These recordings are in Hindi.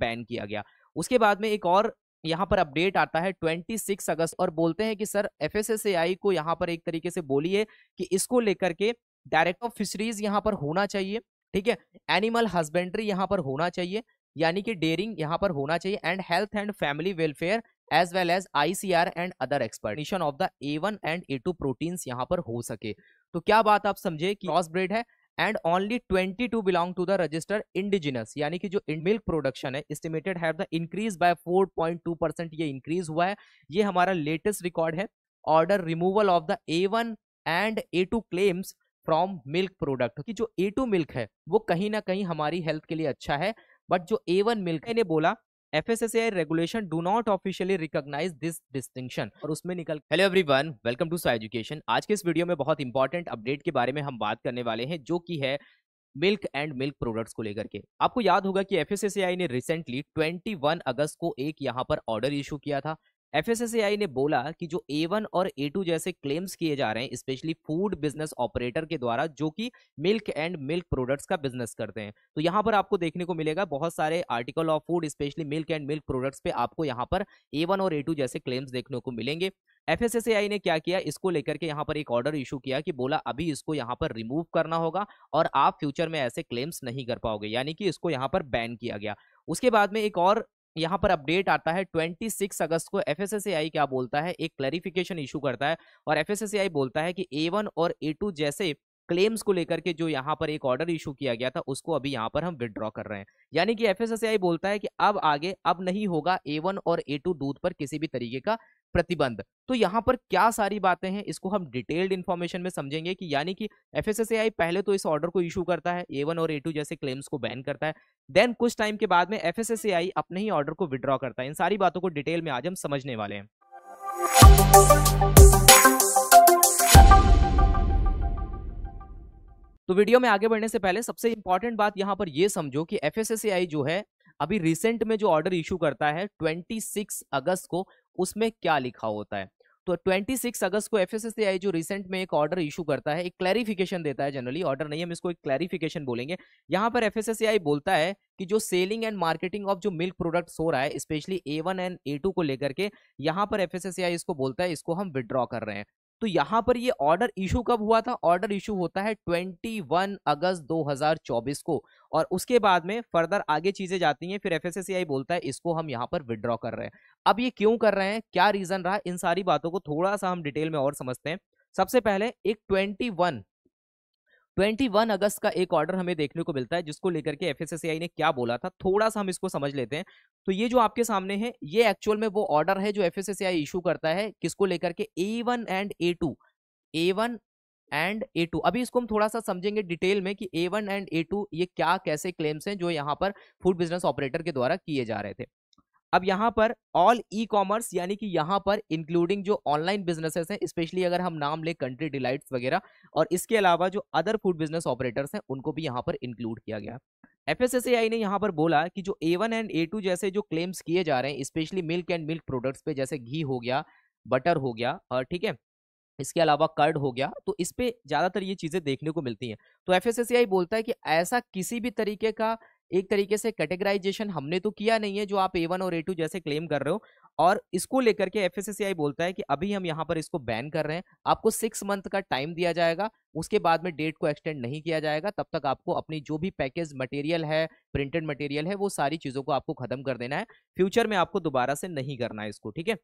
बैन किया गया उसके बाद में एक और यहाँ पर अपडेट आता है 26 अगस्त और बोलते हैं कि सर एफ को यहाँ पर एक तरीके से बोली है कि इसको लेकर के डायरेक्ट ऑफ फिशरीज यहाँ पर होना चाहिए ठीक है एनिमल हस्बेंड्री यहाँ पर होना चाहिए यानी कि डेयरिंग यहाँ पर होना चाहिए and health and family welfare as well as ICR and other expertise of the A one and A two proteins यहाँ पर हो सके तो क्या बात आप समझे कि क्रॉस ब्रेड है and only 22 belong to the register indigenous यानी कि जो मिल्क प्रोडक्शन है एस्टिमेटेड है इंक्रीज बाय 4.2 परसेंट ये इंक्रीज हुआ है ये हमारा लेटेस्ट रिकॉर्ड है order removal of the A one and A two claims from milk product कि जो ए टू मिल्क है वो कहीं ना कहीं हमारी हेल्थ के लिए अच्छा है बट जो ए वन मिल्क है ने बोला F S S A I regulation do not officially recognise this distinction और उसमें निकल hello everyone welcome to so education आज के इस वीडियो में बहुत इंपॉर्टेंट अपडेट के बारे में हम बात करने वाले हैं जो कि है मिल्क एंड मिल्क प्रोडक्ट्स को लेकर के आपको याद होगा कि एफ ने रिसेंटली 21 अगस्त को एक यहां पर ऑर्डर इशू किया था एफ ने बोला कि जो ए वन और ए टू जैसे क्लेम्स किए जा रहे हैं स्पेशली फूड बिजनेस ऑपरेटर के द्वारा जो कि मिल्क एंड मिल्क प्रोडक्ट्स का बिजनेस करते हैं तो यहाँ पर आपको देखने को मिलेगा बहुत सारे article of food specially milk and milk products पे आपको यहाँ पर ए वन और ए टू जैसे क्लेम्स देखने को मिलेंगे एफ ने क्या किया इसको लेकर के यहाँ पर एक ऑर्डर इशू किया कि बोला अभी इसको यहाँ पर रिमूव करना होगा और आप फ्यूचर में ऐसे क्लेम्स नहीं कर पाओगे यानी कि इसको यहाँ पर बैन किया गया उसके बाद में एक और यहाँ पर अपडेट आता है 26 अगस्त को एफ क्या बोलता है एक क्लैरिफिकेशन इशू करता है और एफ बोलता है कि ए और ए जैसे क्लेम्स को लेकर के जो यहाँ पर एक ऑर्डर इशू किया गया था उसको अभी यहाँ पर हम विदड्रॉ कर रहे हैं यानी कि एफ बोलता है कि अब आगे अब नहीं होगा ए और ए दूध पर किसी भी तरीके का प्रतिबंध तो यहाँ पर क्या सारी बातें हैं इसको हम डिटेल्ड इन्फॉर्मेशन में समझेंगे कि यानी कि एफ पहले तो इस ऑर्डर को इशू करता है ए और ए जैसे क्लेम्स को बैन करता है देन कुछ टाइम के बाद में एफ अपने ही ऑर्डर को विड्रॉ करता है इन सारी बातों को डिटेल में आज हम समझने वाले हैं तो वीडियो में आगे बढ़ने से पहले सबसे इंपॉर्टेंट बात यहाँ पर यह समझो कि एफ जो है अभी रिसेंट में जो ऑर्डर इशू करता है 26 अगस्त को उसमें क्या लिखा होता है तो 26 अगस्त को एफएसएसएआई जो रिसेंट में एक ऑर्डर इशू करता है एक क्लैरिफिकेशन देता है जनरली ऑर्डर नहीं हम इसको एक क्लैरिफिकेशन बोलेंगे यहाँ पर एफएसएसएआई बोलता है कि जो सेलिंग एंड मार्केटिंग ऑफ जो मिल्क प्रोडक्ट्स हो रहा है specially A one and A two को लेकर के यहाँ पर एफ इसको बोलता है इसको हम विड्रॉ कर रहे हैं तो यहाँ पर ये ऑर्डर इशू कब हुआ था ऑर्डर इशू होता है 21 अगस्त 2024 को और उसके बाद में फर्दर आगे चीज़ें जाती हैं फिर एफ बोलता है इसको हम यहाँ पर विड्रॉ कर रहे हैं अब ये क्यों कर रहे हैं क्या रीजन रहा इन सारी बातों को थोड़ा सा हम डिटेल में और समझते हैं सबसे पहले एक 21 21 अगस्त का एक ऑर्डर हमें देखने को मिलता है जिसको लेकर के एफ ने क्या बोला था थोड़ा सा हम इसको समझ लेते हैं तो ये जो आपके सामने है ये एक्चुअल में वो ऑर्डर है जो एफ इशू करता है किसको लेकर के A and A two and A two अभी इसको हम थोड़ा सा समझेंगे डिटेल में कि A one and A two ये क्या कैसे क्लेम्स हैं जो यहाँ पर फूड बिजनेस ऑपरेटर के द्वारा किए जा रहे थे अब यहाँ पर ऑल ई कॉमर्स यानी कि यहाँ पर इंक्लूडिंग जो ऑनलाइन बिजनेसेस हैं स्पेशली अगर हम नाम ले कंट्री डिलाइट्स वगैरह और इसके अलावा जो अदर फूड बिजनेस ऑपरेटर्स हैं उनको भी यहाँ पर इंक्लूड किया गया एफ ने यहाँ पर बोला कि जो ए एंड ए जैसे जो क्लेम्स किए जा रहे हैं specially milk and milk products पे जैसे घी हो गया बटर हो गया और ठीक है इसके अलावा कर्ड हो गया तो इस पर ज़्यादातर ये चीज़ें देखने को मिलती हैं तो एफ बोलता है कि ऐसा किसी भी तरीके का एक तरीके से कैटेगराइजेशन हमने तो किया नहीं है जो आप ए वन और ए टू जैसे क्लेम कर रहे हो और इसको लेकर के एफ बोलता है कि अभी हम यहाँ पर इसको बैन कर रहे हैं आपको सिक्स मंथ का टाइम दिया जाएगा उसके बाद में डेट को एक्सटेंड नहीं किया जाएगा तब तक आपको अपनी जो भी पैकेज मटेरियल है प्रिंटेड मटेरियल है वो सारी चीज़ों को आपको ख़त्म कर देना है फ्यूचर में आपको दोबारा से नहीं करना है इसको ठीक है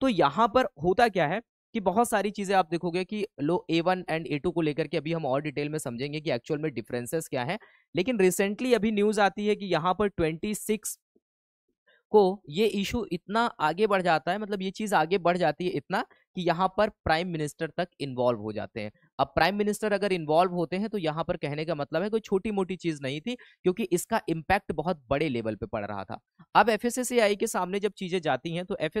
तो यहाँ पर होता क्या है कि बहुत सारी चीज़ें आप देखोगे कि लो A one and A two को लेकर के अभी हम और डिटेल में समझेंगे कि एक्चुअल में डिफरेंसेस क्या है लेकिन रिसेंटली अभी न्यूज़ आती है कि यहाँ पर ट्वेंटी सिक्स को ये इशू इतना आगे बढ़ जाता है मतलब ये चीज़ आगे बढ़ जाती है इतना कि यहाँ पर प्राइम मिनिस्टर तक इन्वॉल्व हो जाते हैं अब प्राइम मिनिस्टर अगर इन्वॉल्व होते हैं तो यहाँ पर कहने का मतलब है कोई छोटी मोटी चीज नहीं थी क्योंकि इसका इम्पैक्ट बहुत बड़े लेवल पे पड़ रहा था अब एफ के सामने जब चीजें जाती हैं तो एफ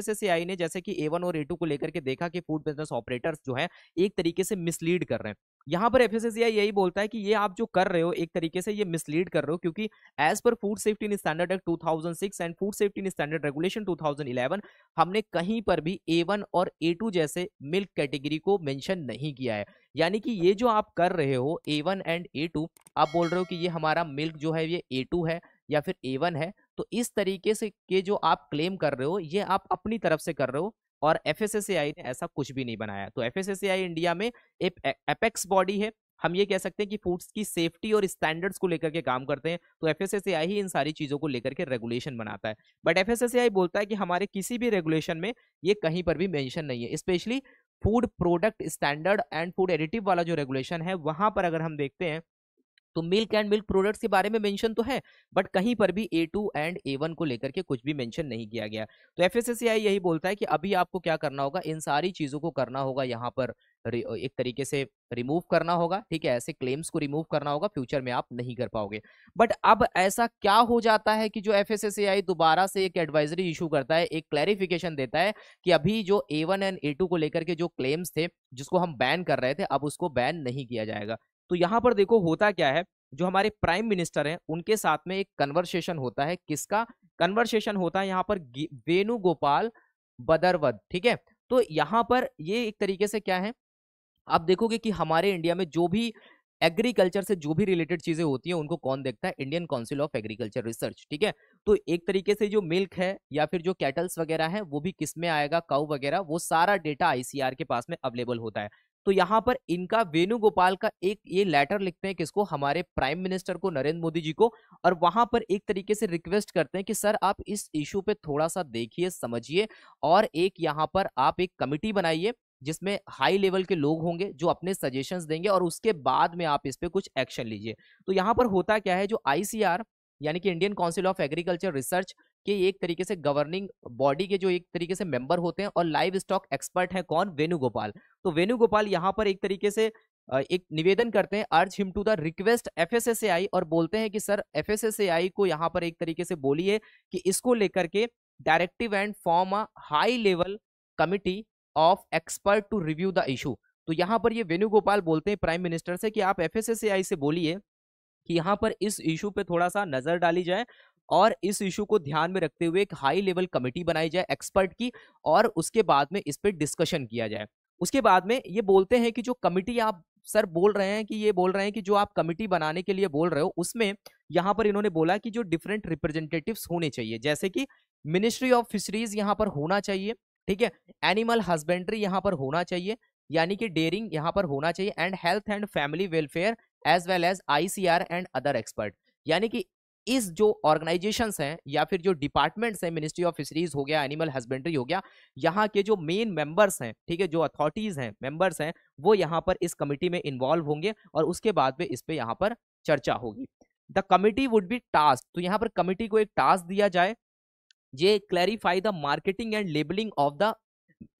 ने जैसे कि ए और ए को लेकर के देखा कि फूड बिजनेस ऑपरेटर्स जो है एक तरीके से मिसलीड कर रहे हैं यहाँ पर एफ यही बोलता है कि ये आप जो कर रहे हो एक तरीके से ये मिसलीड कर रहे हो क्योंकि as per food safety standard act 2006 and food safety standard regulation 2011 हमने कहीं पर भी ए और ए जैसे मिल्क कैटेगरी को मेंशन नहीं किया है यानी कि ये जो आप कर रहे हो A one and A two आप बोल रहे हो कि ये हमारा मिल्क जो है ये ए टू है या फिर ए वन है तो इस तरीके से के जो आप क्लेम कर रहे हो ये आप अपनी तरफ से कर रहे हो और एफ ने ऐसा कुछ भी नहीं बनाया तो एफ इंडिया में एक एपेक्स बॉडी है हम ये कह सकते हैं कि फूड्स की सेफ्टी और स्टैंडर्ड्स को लेकर के काम करते हैं तो एफ ही इन सारी चीज़ों को लेकर के रेगुलेशन बनाता है बट एफ बोलता है कि हमारे किसी भी रेगुलेशन में ये कहीं पर भी मेंशन नहीं है specially food product standard and food additive वाला जो रेगुलेशन है वहां पर अगर हम देखते हैं तो मिल्क एंड मिल्क प्रोडक्ट्स के बारे में मेंशन तो है बट कहीं पर भी A two and A one को लेकर के कुछ भी मेंशन नहीं किया गया तो एफ यही बोलता है कि अभी आपको क्या करना होगा इन सारी चीज़ों को करना होगा यहाँ पर एक तरीके से रिमूव करना होगा ठीक है ऐसे क्लेम्स को रिमूव करना होगा फ्यूचर में आप नहीं कर पाओगे बट अब ऐसा क्या हो जाता है कि जो एफ दोबारा से एक एडवाइजरी इशू करता है एक क्लैरिफिकेशन देता है कि अभी जो A one and A two को लेकर के जो क्लेम्स थे जिसको हम बैन कर रहे थे अब उसको बैन नहीं किया जाएगा तो यहाँ पर देखो होता क्या है जो हमारे प्राइम मिनिस्टर हैं उनके साथ में एक कन्वर्सेशन होता है किसका कन्वर्सेशन होता है यहाँ पर वेणुगोपाल बदरवद ठीक है तो यहाँ पर ये एक तरीके से क्या है आप देखोगे कि हमारे इंडिया में जो भी एग्रीकल्चर से जो भी रिलेटेड चीजें होती हैं उनको कौन देखता है Indian council of agriculture research ठीक है तो एक तरीके से जो मिल्क है या फिर जो कैटल्स वगैरह है वो भी किस में आएगा काउ वगैरह वो सारा डेटा आईसीआर के पास में अवेलेबल होता है तो यहाँ पर इनका वेणुगोपाल का एक ये लेटर लिखते हैं किसको हमारे प्राइम मिनिस्टर को नरेंद्र मोदी जी को और वहां पर एक तरीके से रिक्वेस्ट करते हैं कि सर आप इस इशू पे थोड़ा सा देखिए समझिए और एक यहाँ पर आप एक कमिटी बनाइए जिसमें हाई लेवल के लोग होंगे जो अपने सजेशंस देंगे और उसके बाद में आप इस पर कुछ एक्शन लीजिए तो यहाँ पर होता क्या है जो आईसीआर यानी कि Indian council of agriculture research कि एक तरीके से गवर्निंग बॉडी के जो एक तरीके से मेंबर होते हैं और लाइव स्टॉक एक्सपर्ट हैं कौन वेणुगोपाल तो वेणुगोपाल यहाँ पर एक तरीके से एक निवेदन करते हैं urge him to the request F और बोलते हैं कि सर एफ को यहाँ पर एक तरीके से बोलिए कि इसको लेकर के directive and form a high level committee of expert to review the issue तो यहाँ पर ये वेणुगोपाल बोलते हैं प्राइम मिनिस्टर से कि आप एफ से बोलिए कि यहाँ पर इस इशू पे थोड़ा सा नजर डाली जाए और इस इशू को ध्यान में रखते हुए एक हाई लेवल कमेटी बनाई जाए एक्सपर्ट की और उसके बाद में इस पर डिस्कशन किया जाए उसके बाद में ये बोलते हैं कि जो कमेटी आप सर बोल रहे हैं कि ये बोल रहे हैं कि जो आप कमेटी बनाने के लिए बोल रहे हो उसमें यहाँ पर इन्होंने बोला कि जो डिफरेंट रिप्रेजेंटेटिव्स होने चाहिए जैसे कि मिनिस्ट्री ऑफ फिशरीज यहाँ पर होना चाहिए ठीक है एनिमल हस्बेंड्री यहाँ पर होना चाहिए यानी कि डेयरिंग यहाँ पर होना चाहिए and health and family welfare as well as I and other expert यानी कि इस जो ऑर्गेनाइजेशंस हैं या फिर जो डिपार्टमेंट्स हैं मिनिस्ट्री ऑफ फिशरीज हो गया एनिमल हस्बेंड्री हो गया यहाँ के जो मेन मेंबर्स हैं ठीक है जो अथॉरिटीज हैं मेंबर्स हैं वो यहाँ पर इस कमेटी में इन्वॉल्व होंगे और उसके बाद में इस पर यहाँ पर चर्चा होगी the committee would be task तो यहाँ पर कमेटी को एक टास्क दिया जाए ये clarify the marketing and labelling of the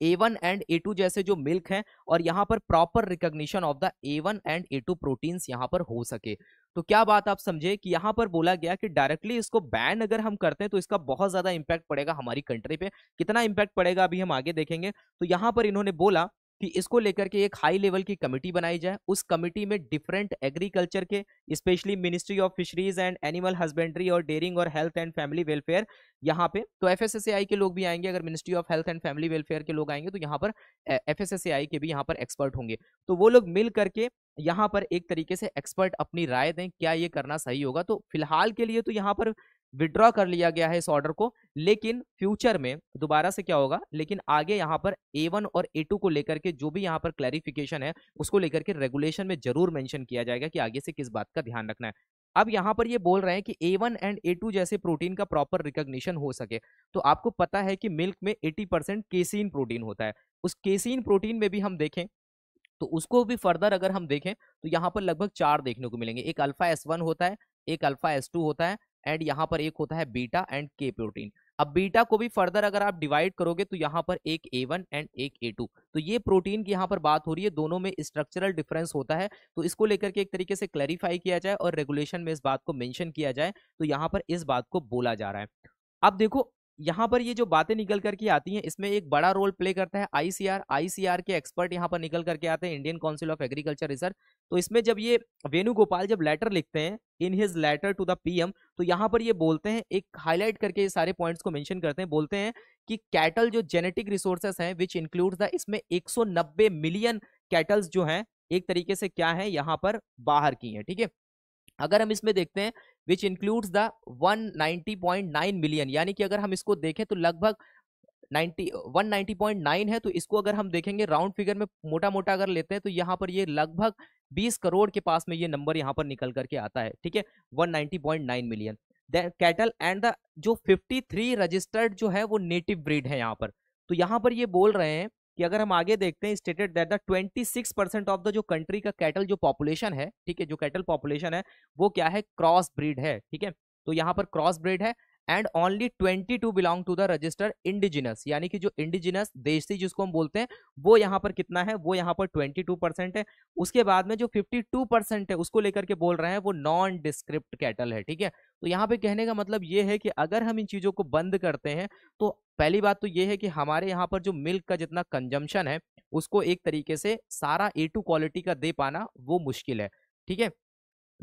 A one and A two जैसे जो मिल्क हैं और यहाँ पर proper recognition of the A one and A two proteins यहाँ पर हो सके तो क्या बात आप समझे कि यहाँ पर बोला गया कि डायरेक्टली इसको बैन अगर हम करते हैं तो इसका बहुत ज़्यादा इम्पैक्ट पड़ेगा हमारी कंट्री पे कितना इम्पैक्ट पड़ेगा अभी हम आगे देखेंगे तो यहाँ पर इन्होंने बोला कि इसको लेकर के एक हाई लेवल की कमेटी बनाई जाए उस कमेटी में डिफरेंट एग्रीकल्चर के specially ministry of fisheries and animal husbandry और डेयरिंग और हेल्थ एंड फैमिली वेलफेयर यहाँ पे तो एफ के लोग भी आएंगे अगर ministry of health and family welfare के लोग आएंगे तो यहाँ पर एफ के भी यहाँ पर एक्सपर्ट होंगे तो वो लोग मिल करके यहाँ पर एक तरीके से एक्सपर्ट अपनी राय दें क्या ये करना सही होगा तो फिलहाल के लिए तो यहाँ पर विड्रॉ कर लिया गया है इस ऑर्डर को लेकिन फ्यूचर में दोबारा से क्या होगा लेकिन आगे यहाँ पर ए वन और ए टू को लेकर के जो भी यहाँ पर क्लैरिफिकेशन है उसको लेकर के रेगुलेशन में जरूर मेंशन किया जाएगा कि आगे से किस बात का ध्यान रखना है अब यहाँ पर ये बोल रहे हैं कि A one and A two जैसे प्रोटीन का प्रॉपर रिकग्निशन हो सके तो आपको पता है कि मिल्क में एटी परसेंट केसीन प्रोटीन होता है उस केसीन प्रोटीन में भी हम देखें तो उसको भी फर्दर अगर हम देखें तो यहाँ पर लगभग चार देखने को मिलेंगे एक अल्फा एस वन होता है एक अल्फा एस टू होता है एंड यहाँ पर एक होता है बीटा एंड के प्रोटीन अब बीटा को भी फर्दर अगर आप डिवाइड करोगे तो यहाँ पर एक ए वन एंड एक ए टू तो ये प्रोटीन की यहाँ पर बात हो रही है दोनों में स्ट्रक्चरल डिफरेंस होता है तो इसको लेकर के एक तरीके से क्लैरिफाई किया जाए और रेगुलेशन में इस बात को मैंशन किया जाए तो यहाँ पर इस बात को बोला जा रहा है अब देखो यहाँ पर ये जो बातें निकल करके आती हैं इसमें एक बड़ा रोल प्ले करता है आईसीआर आईसीआर के एक्सपर्ट यहाँ पर निकल करके आते हैं Indian council of agriculture research तो इसमें जब ये वेणुगोपाल जब लेटर लिखते हैं in his letter to the PM तो यहाँ पर ये बोलते हैं एक हाईलाइट करके ये सारे पॉइंट्स को मैंशन करते हैं बोलते हैं कि कैटल जो जेनेटिक रिसोर्सेस हैं विच इंक्लूड द इसमें एक मिलियन कैटल्स जो हैं एक तरीके से क्या है यहाँ पर बाहर की हैं ठीक है अगर हम इसमें देखते हैं विच इंक्लूड्स द 190.9 मिलियन यानी कि अगर हम इसको देखें तो लगभग 90 190.9 है तो इसको अगर हम देखेंगे राउंड फिगर में मोटा मोटा अगर लेते हैं तो यहाँ पर ये लगभग 20 करोड़ के पास में ये नंबर यहाँ पर निकल करके आता है ठीक है 190.9 मिलियन कैटल एंड द जो 53 रजिस्टर्ड जो है वो नेटिव ब्रीड है यहाँ पर तो यहाँ पर ये बोल रहे हैं कि अगर हम आगे देखते हैं stated that the six percent of the जो कंट्री का कैटल जो पॉपुलेशन है ठीक है जो कैटल पॉपुलेशन है वो क्या है क्रॉस ब्रीड है ठीक है तो यहाँ पर क्रॉस ब्रीड है and only twenty two belong to the register indigenous यानी कि जो इंडिजिनस देशी जिसको हम बोलते हैं वो यहाँ पर कितना है वो यहाँ पर ट्वेंटी टू परसेंट है उसके बाद में जो फिफ्टी टू परसेंट है उसको लेकर के बोल रहे हैं वो नॉन डिस्क्रिप्ट कैटल है ठीक है तो यहाँ पे कहने का मतलब ये है कि अगर हम इन चीज़ों को बंद करते हैं तो पहली बात तो ये है कि हमारे यहाँ पर जो मिल्क का जितना कंजम्पशन है उसको एक तरीके से सारा ए टू क्वालिटी का दे पाना वो मुश्किल है ठीक है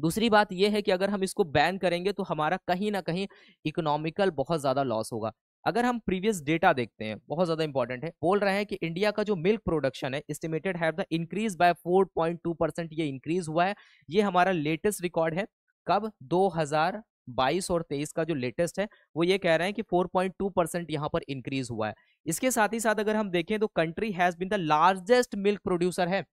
दूसरी बात यह है कि अगर हम इसको बैन करेंगे तो हमारा कहीं ना कहीं इकोनॉमिकल बहुत ज़्यादा लॉस होगा अगर हम प्रीवियस डेटा देखते हैं बहुत ज़्यादा इंपॉर्टेंट है बोल रहे हैं कि इंडिया का जो मिल्क प्रोडक्शन है estimated have the increase by 4.2 percent ये इंक्रीज हुआ है ये हमारा लेटेस्ट रिकॉर्ड है कब 2022 और 23 का जो लेटेस्ट है वो ये कह रहे हैं कि 4.2 परसेंट यहाँ पर इंक्रीज हुआ है इसके साथ ही साथ अगर हम देखें तो country has been the largest milk producer है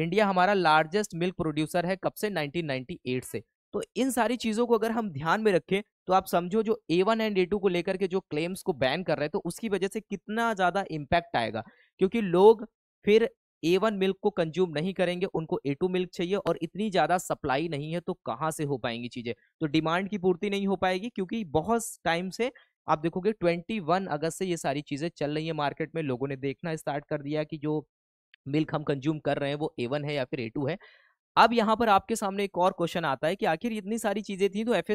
इंडिया हमारा लार्जेस्ट मिल्क प्रोड्यूसर है कब से 1998 से तो इन सारी चीज़ों को अगर हम ध्यान में रखें तो आप समझो जो A one and A two को लेकर के जो क्लेम्स को बैन कर रहे हैं तो उसकी वजह से कितना ज़्यादा इम्पैक्ट आएगा क्योंकि लोग फिर ए वन मिल्क को कंज्यूम नहीं करेंगे उनको ए टू मिल्क चाहिए और इतनी ज़्यादा सप्लाई नहीं है तो कहाँ से हो पाएंगी चीज़ें तो डिमांड की पूर्ति नहीं हो पाएगी क्योंकि बहुत टाइम से आप देखोगे 21 अगस्त से ये सारी चीज़ें चल रही है मार्केट में लोगों ने देखना स्टार्ट कर दिया कि जो मिल्क हम कंज्यूम कर रहे हैं वो ए वन है या फिर ए टू है अब यहाँ पर आपके सामने एक और क्वेश्चन आता है कि आखिर इतनी सारी चीजें थी तो एफ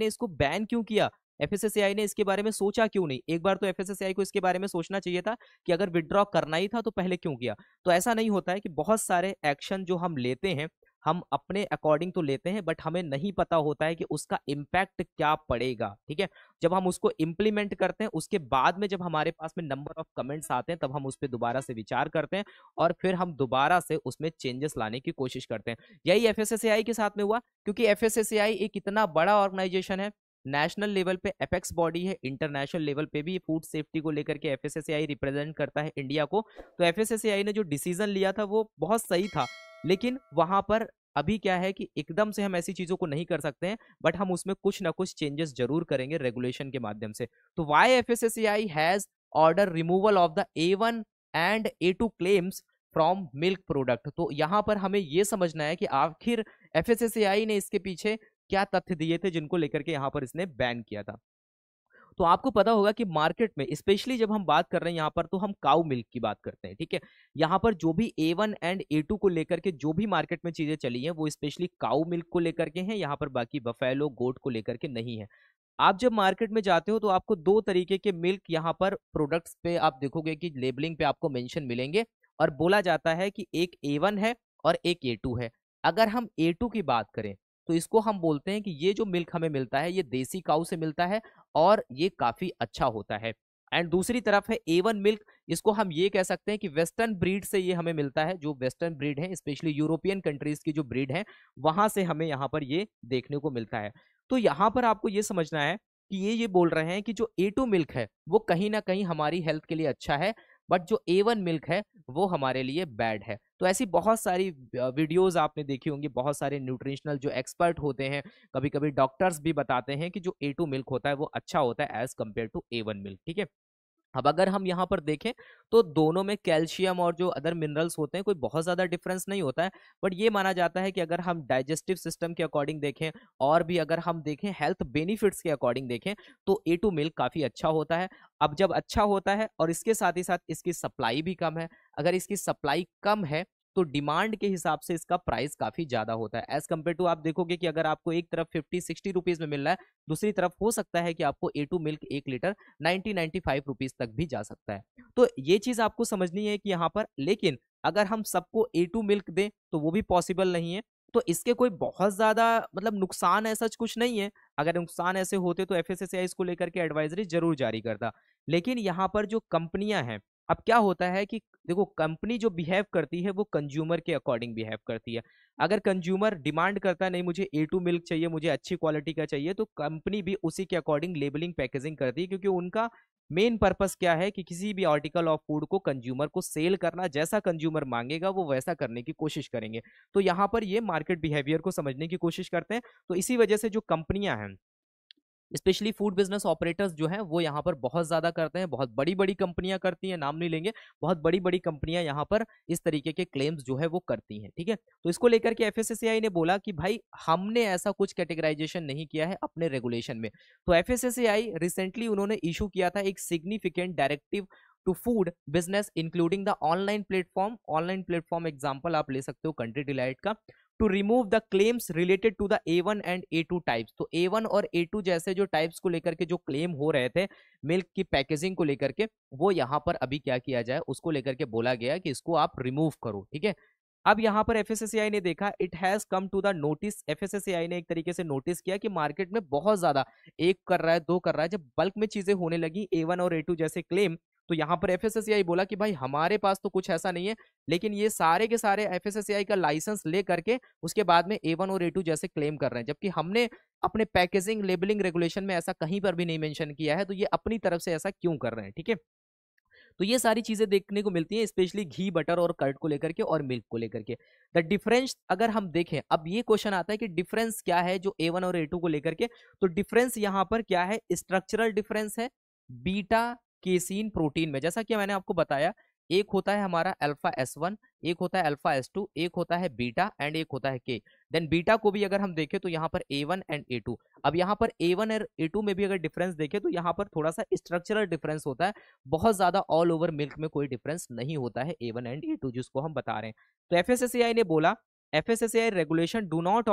ने इसको बैन क्यों किया एफ ने इसके बारे में सोचा क्यों नहीं एक बार तो एफ को इसके बारे में सोचना चाहिए था कि अगर विदड्रॉ करना ही था तो पहले क्यों किया तो ऐसा नहीं होता है कि बहुत सारे एक्शन जो हम लेते हैं हम अपने अकॉर्डिंग तो लेते हैं बट हमें नहीं पता होता है कि उसका इम्पैक्ट क्या पड़ेगा ठीक है जब हम उसको इम्प्लीमेंट करते हैं उसके बाद में जब हमारे पास में नंबर ऑफ कमेंट्स आते हैं तब हम उस पर दोबारा से विचार करते हैं और फिर हम दोबारा से उसमें चेंजेस लाने की कोशिश करते हैं यही एफ के साथ में हुआ क्योंकि एफ एक इतना बड़ा ऑर्गेनाइजेशन है नेशनल लेवल पे एपेक्स बॉडी है इंटरनेशनल लेवल पे भी फूड सेफ्टी को लेकर के एफ रिप्रेजेंट करता है इंडिया को तो एफ ने जो डिसीजन लिया था वो बहुत सही था लेकिन वहां पर अभी क्या है कि एकदम से हम ऐसी चीज़ों को नहीं कर सकते हैं बट हम उसमें कुछ ना कुछ चेंजेस जरूर करेंगे रेगुलेशन के माध्यम से तो Y F S S C I has order removal of the A one and A two claims from milk product तो यहाँ पर हमें ये समझना है कि आखिर एफ एस एस आई ने इसके पीछे क्या तथ्य दिए थे जिनको लेकर के यहाँ पर इसने बैन किया था तो आपको पता होगा कि मार्केट में स्पेशली जब हम बात कर रहे हैं यहाँ पर तो हम काउ मिल्क की बात करते हैं ठीक है यहाँ पर जो भी A one and A two को लेकर के जो भी मार्केट में चीज़ें चली हैं वो स्पेशली काउ मिल्क को लेकर के हैं यहाँ पर बाकी बफेलो गोट को लेकर के नहीं है आप जब मार्केट में जाते हो तो आपको दो तरीके के मिल्क यहाँ पर प्रोडक्ट्स पे आप देखोगे कि लेबलिंग पे आपको मेंशन मिलेंगे और बोला जाता है कि एक ए वन है और एक ए टू है अगर हम ए टू की बात करें तो इसको हम बोलते हैं कि ये जो मिल्क हमें मिलता है ये देसी काऊ से मिलता है और ये काफ़ी अच्छा होता है एंड दूसरी तरफ है एवन मिल्क इसको हम ये कह सकते हैं कि वेस्टर्न ब्रीड से ये हमें मिलता है जो वेस्टर्न ब्रीड है स्पेशली यूरोपियन कंट्रीज की जो ब्रीड है वहां से हमें यहाँ पर ये देखने को मिलता है तो यहाँ पर आपको ये समझना है कि ये ये बोल रहे हैं कि जो ए टू मिल्क है वो कहीं ना कहीं हमारी हेल्थ के लिए अच्छा है बट जो ए वन मिल्क है वो हमारे लिए बैड है तो ऐसी बहुत सारी वीडियोस आपने देखी होंगी बहुत सारे न्यूट्रिशनल जो एक्सपर्ट होते हैं कभी कभी डॉक्टर्स भी बताते हैं कि जो ए टू मिल्क होता है वो अच्छा होता है as compare to A one milk ठीक है अब अगर हम यहाँ पर देखें तो दोनों में कैल्शियम और जो अदर मिनरल्स होते हैं कोई बहुत ज़्यादा डिफरेंस नहीं होता है बट ये माना जाता है कि अगर हम डाइजेस्टिव सिस्टम के अकॉर्डिंग देखें और भी अगर हम देखें हेल्थ बेनिफिट्स के अकॉर्डिंग देखें तो ए टू मिल्क काफ़ी अच्छा होता है अब जब अच्छा होता है और इसके साथ ही साथ इसकी सप्लाई भी कम है अगर इसकी सप्लाई कम है तो डिमांड के हिसाब से इसका प्राइस काफी ज्यादा होता है एज कम्पेयर टू आप देखोगे कि अगर आपको एक तरफ फिफ्टी सिक्सटी रुपीज में मिल रहा है दूसरी तरफ हो सकता है कि आपको ए टू मिल्क एक litre ninety ninety five rupees तक भी जा सकता है तो ये चीज आपको समझनी है कि यहाँ पर लेकिन अगर हम सबको ए टू मिल्क दें तो वो भी पॉसिबल नहीं है तो इसके कोई बहुत ज़्यादा मतलब नुकसान ऐसा कुछ नहीं है अगर नुकसान ऐसे होते तो एफ इसको लेकर के एडवाइजरी जरूर जारी करता लेकिन यहाँ पर जो कंपनियां हैं अब क्या होता है कि देखो कंपनी जो बिहेव करती है वो कंज्यूमर के अकॉर्डिंग बिहेव करती है अगर कंज्यूमर डिमांड करता है नहीं मुझे ए टू मिल्क चाहिए मुझे अच्छी क्वालिटी का चाहिए तो कंपनी भी उसी के अकॉर्डिंग लेबलिंग पैकेजिंग करती है क्योंकि उनका मेन पर्पस क्या है कि किसी भी आर्टिकल ऑफ फूड को कंज्यूमर को सेल करना जैसा कंज्यूमर मांगेगा वो वैसा करने की कोशिश करेंगे तो यहाँ पर ये मार्केट बिहेवियर को समझने की कोशिश करते हैं तो इसी वजह से जो कंपनियां हैं स्पेशली फूड बिजनेस ऑपरेटर्स जो हैं वो यहाँ पर बहुत ज़्यादा करते हैं बहुत बड़ी बड़ी कंपनियाँ करती हैं नाम नहीं लेंगे बहुत बड़ी बड़ी कंपनियाँ यहाँ पर इस तरीके के क्लेम्स जो है वो करती हैं ठीक है तो इसको लेकर के एफ ने बोला कि भाई हमने ऐसा कुछ कैटेगराइजेशन नहीं किया है अपने रेगुलेशन में तो एफ रिसेंटली उन्होंने इशू किया था एक significant directive to food business including the online platform online platform example आप ले सकते हो कंट्री डिलाइट का to remove the claims related to the A one and A two types तो ए वन और ए टू जैसे जो टाइप्स को लेकर के जो क्लेम हो रहे थे मिल्क की पैकेजिंग को लेकर के वो यहाँ पर अभी क्या किया जाए उसको लेकर के बोला गया कि इसको आप रिमूव करो ठीक है अब यहाँ पर एफ ने देखा it has come to the notice F ने एक तरीके से नोटिस किया कि मार्केट में बहुत ज़्यादा एक कर रहा है दो कर रहा है जब बल्क में चीज़ें होने लगी ए वन और ए टू जैसे क्लेम तो यहाँ पर एफ बोला कि भाई हमारे पास तो कुछ ऐसा नहीं है लेकिन ये सारे के सारे एफ का लाइसेंस ले करके उसके बाद में ए और ए जैसे क्लेम कर रहे हैं जबकि हमने अपने पैकेजिंग लेबलिंग रेगुलेशन में ऐसा कहीं पर भी नहीं मैंशन किया है तो ये अपनी तरफ से ऐसा क्यों कर रहे हैं ठीक है तो ये सारी चीज़ें देखने को मिलती हैं स्पेशली घी बटर और कर्ट को लेकर के और मिल्क को लेकर के द डिफरेंस अगर हम देखें अब ये क्वेश्चन आता है कि डिफरेंस क्या है जो ए वन और ए टू को लेकर के तो डिफरेंस यहाँ पर क्या है स्ट्रक्चरल डिफरेंस है बीटा केसीन प्रोटीन में जैसा कि मैंने आपको बताया एक होता है हमारा अल्फा एस वन एक होता है अल्फा एस टू एक होता है बीटा एंड एक होता है के देन बीटा को भी अगर हम देखें तो यहाँ पर A one and A two अब यहाँ पर A one and A two में भी अगर डिफरेंस देखें तो यहाँ पर थोड़ा सा स्ट्रक्चरल डिफरेंस होता है बहुत ज़्यादा ऑल ओवर मिल्क में कोई डिफरेंस नहीं होता है A one and A two जिसको हम बता रहे हैं तो एफ ने बोला FSSAI regulation do not regulation do not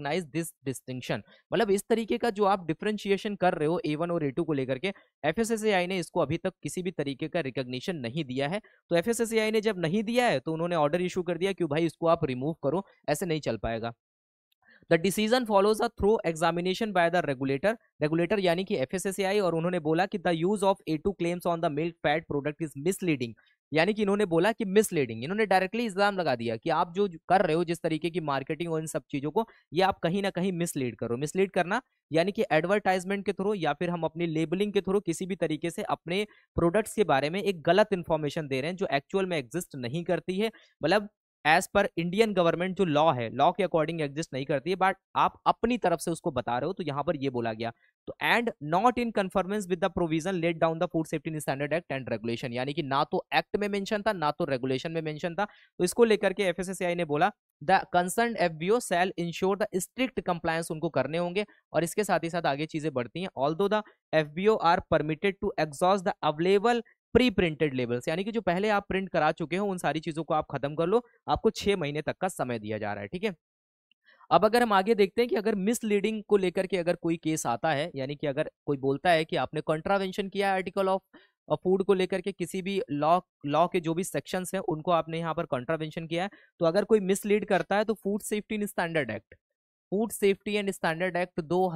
officially this distinction मतलब इस तरीके का जो आप डिफ्रेंशिएशन कर रहे हो ए वन और ए टू को लेकर के एफ एस एस आई ने इसको अभी तक किसी भी तरीके का रिकॉग्निशन नहीं दिया है तो एफ एस एस आई ने जब नहीं दिया है तो उन्होंने ऑर्डर इशू कर दिया कि भाई इसको आप रिमूव करो ऐसे नहीं चल पाएगा the decision follows a thorough examination by the regulator regulator यानी कि एफ आई और उन्होंने बोला कि the use of A two claims on the milk fat product is misleading यानी कि इन्होंने बोला कि मिसलीडिंग इन्होंने डायरेक्टली इल्जाम लगा दिया कि आप जो कर रहे हो जिस तरीके की मार्केटिंग और इन सब चीज़ों को ये आप कहीं ना कहीं मिसलीड करो मिसलीड करना यानी कि एडवर्टाइजमेंट के थ्रू या फिर हम अपनी लेबलिंग के थ्रू किसी भी तरीके से अपने प्रोडक्ट्स के बारे में एक गलत इन्फॉर्मेशन दे रहे हैं जो एक्चुअल में एग्जिस्ट नहीं करती है मतलब एज पर इंडियन गवर्नमेंट जो लॉ है लॉ के अकॉर्डिंग एग्जिस्ट नहीं करती है बट आप अपनी तरफ से उसको बता रहे हो तो यहाँ पर ये बोला गया तो and not in conformance with the provision laid down the food safety standard act and regulation यानी कि ना तो एक्ट में मेंशन था ना तो रेगुलेशन में मेंशन था तो इसको लेकर के एफएसएसआई ने बोला the concern F B O shall ensure the strict compliance उनको करने होंगे और इसके साथ ही साथ आगे चीजें बढ़ती हैं although the F B O are permitted to exhaust the available pre printed labels यानी कि जो पहले आप प्रिंट करा चुके हो उन सारी चीज़ों को आप खत्म कर लो आपको छः महीने तक का समय दिया जा रहा है ठीक है अब अगर हम आगे देखते हैं कि अगर मिसलीडिंग को लेकर के अगर कोई केस आता है यानी कि अगर कोई बोलता है कि आपने कंट्रावेंशन किया है आर्टिकल ऑफ फूड को लेकर के किसी भी लॉ लॉ के जो भी सेक्शंस हैं उनको आपने यहाँ पर कंट्रावेंशन किया है तो अगर कोई मिसलीड करता है तो food safety standard act food safety and standard act दो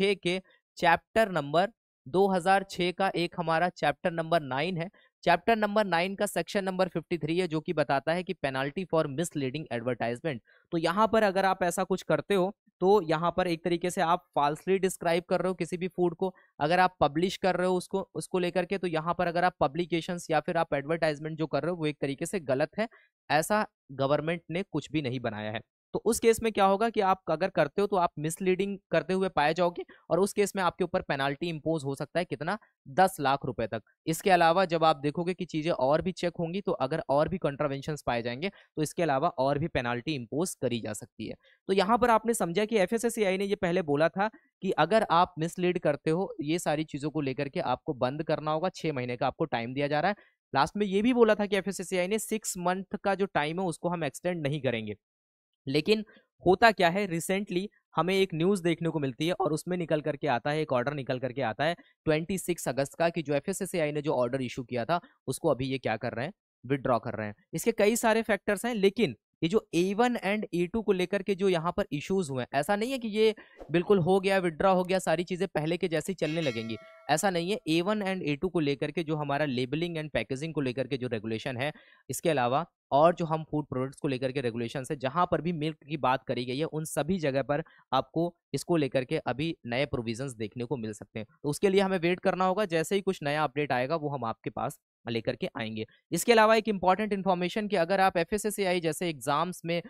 के चैप्टर नंबर 2006 का एक हमारा चैप्टर नंबर नाइन है चैप्टर नंबर नाइन का सेक्शन नंबर 53 है जो कि बताता है कि पेनाल्टी फॉर मिसलीडिंग एडवर्टाइजमेंट तो यहाँ पर अगर आप ऐसा कुछ करते हो तो यहाँ पर एक तरीके से आप फॉल्सली डिस्क्राइब कर रहे हो किसी भी फूड को अगर आप पब्लिश कर रहे हो उसको उसको लेकर के तो यहाँ पर अगर आप पब्लिकेशन या फिर आप एडवर्टाइजमेंट जो कर रहे हो वो एक तरीके से गलत है ऐसा गवर्नमेंट ने कुछ भी नहीं बनाया है तो उस केस में क्या होगा कि आप अगर करते हो तो आप मिसलीडिंग करते हुए पाए जाओगे और उस केस में आपके ऊपर पेनाल्टी इम्पोज हो सकता है कितना दस लाख रुपए तक इसके अलावा जब आप देखोगे कि चीज़ें और भी चेक होंगी तो अगर और भी कंट्रावेंशन पाए जाएंगे तो इसके अलावा और भी पेनाल्टी इम्पोज करी जा सकती है तो यहाँ पर आपने समझा कि एफ ने ये पहले बोला था कि अगर आप मिसलीड करते हो ये सारी चीज़ों को लेकर के आपको बंद करना होगा छह महीने का आपको टाइम दिया जा रहा है लास्ट में ये भी बोला था कि एफ ने सिक्स मंथ का जो टाइम है उसको हम एक्सटेंड नहीं करेंगे लेकिन होता क्या है रिसेंटली हमें एक न्यूज़ देखने को मिलती है और उसमें निकल करके आता है एक ऑर्डर निकल करके आता है 26 अगस्त का कि जो एफ ने जो ऑर्डर इशू किया था उसको अभी ये क्या कर रहे हैं विदड्रॉ कर रहे हैं इसके कई सारे फैक्टर्स हैं लेकिन ये जो A one and A two को लेकर के जो यहाँ पर इश्यूज हुए हैं ऐसा नहीं है कि ये बिल्कुल हो गया विड्रा हो गया सारी चीज़ें पहले के जैसे ही चलने लगेंगी ऐसा नहीं है A one and A two को लेकर के जो हमारा लेबलिंग एंड पैकेजिंग को लेकर के जो रेगुलेशन है इसके अलावा और जो हम फूड प्रोडक्ट्स को लेकर के रेगुलेशन है जहाँ पर भी मिल्क की बात करी गई है उन सभी जगह पर आपको इसको लेकर के अभी नए प्रोविजन देखने को मिल सकते हैं तो उसके लिए हमें वेट करना होगा जैसे ही कुछ नया अपडेट आएगा वो हम आपके पास लेकर के आएंगे इसके अलावा एक इम्पॉर्टेंट इन्फॉर्मेशन कि अगर आप एफ जैसे एग्जाम्स में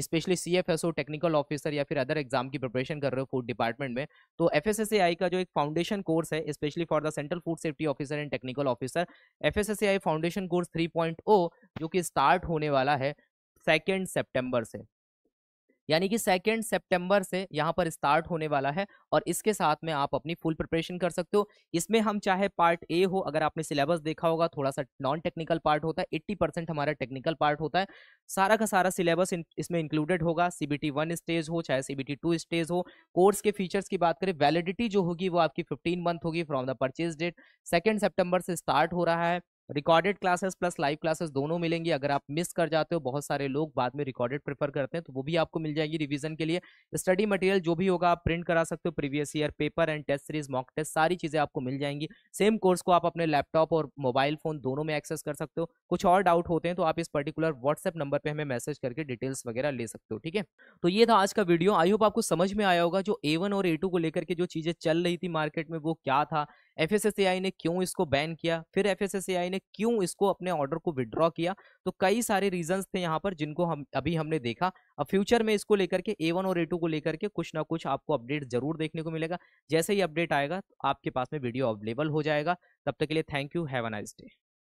specially C F S O technical officer या फिर अदर एग्जाम की प्रिपरेशन कर रहे हो फूड डिपार्टमेंट में तो एफ एस एस आई का जो एक फाउंडेशन कोर्स है specially for the central food safety officer and technical officer F S S I foundation course three point o जो कि स्टार्ट होने वाला है सेकेंड सेप्टेम्बर से यानी कि सेकेंड सेप्टेम्बर से यहाँ पर स्टार्ट होने वाला है और इसके साथ में आप अपनी फुल प्रिपरेशन कर सकते हो इसमें हम चाहे पार्ट ए हो अगर आपने सिलेबस देखा होगा थोड़ा सा नॉन टेक्निकल पार्ट होता है एट्टी परसेंट हमारा टेक्निकल पार्ट होता है सारा का सारा सिलेबस इन, इसमें इंक्लूडेड होगा C B T one stage हो चाहे C B T two stage हो कोर्स के फीचर्स की बात करें वैलिडिटी जो होगी वो आपकी फिफ्टीन मंथ होगी from the purchase date second September से स्टार्ट हो रहा है recorded classes plus live classes दोनों मिलेंगी अगर आप मिस कर जाते हो बहुत सारे लोग बाद में रिकॉर्डेड प्रेफर करते हैं तो वो भी आपको मिल जाएगी रिवीजन के लिए स्टडी मटेरियल जो भी होगा आप प्रिंट करा सकते हो previous year paper and test series mock test सारी चीज़ें आपको मिल जाएंगी सेम कोर्स को आप अपने लैपटॉप और मोबाइल फ़ोन दोनों में एक्सेस कर सकते हो कुछ और डाउट होते हैं तो आप इस पर्टिकुलर व्हाट्सएप नंबर पर हमें मैसेज करके डिटेल्स वगैरह ले सकते हो ठीक है तो ये था आज का वीडियो आई होप आपको समझ में आया होगा जो ए और ए को लेकर के जो चीज़ें चल रही थी मार्केट में वो क्या था एफ ने क्यों इसको बैन किया फिर एफ ने क्यों इसको अपने ऑर्डर को विड्रॉ किया तो कई सारे रीजंस थे यहाँ पर जिनको हम अभी हमने देखा अब फ्यूचर में इसको लेकर के ए और ए को लेकर के कुछ ना कुछ आपको अपडेट जरूर देखने को मिलेगा जैसे ही अपडेट आएगा तो आपके पास में वीडियो अवेलेबल हो जाएगा तब तक के लिए thank you have a nice day